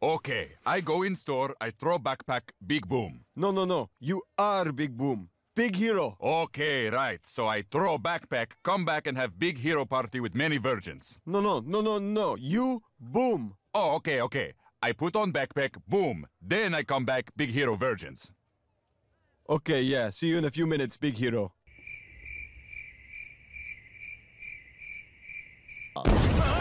Okay, I go in store, I throw backpack, big boom. No, no, no, you are big boom. Big hero. Okay, right. So I throw backpack, come back and have big hero party with many virgins. No, no, no, no, no. You boom. Oh, okay, okay. I put on backpack, boom. Then I come back, big hero virgins. Okay, yeah. See you in a few minutes, big hero. Ah.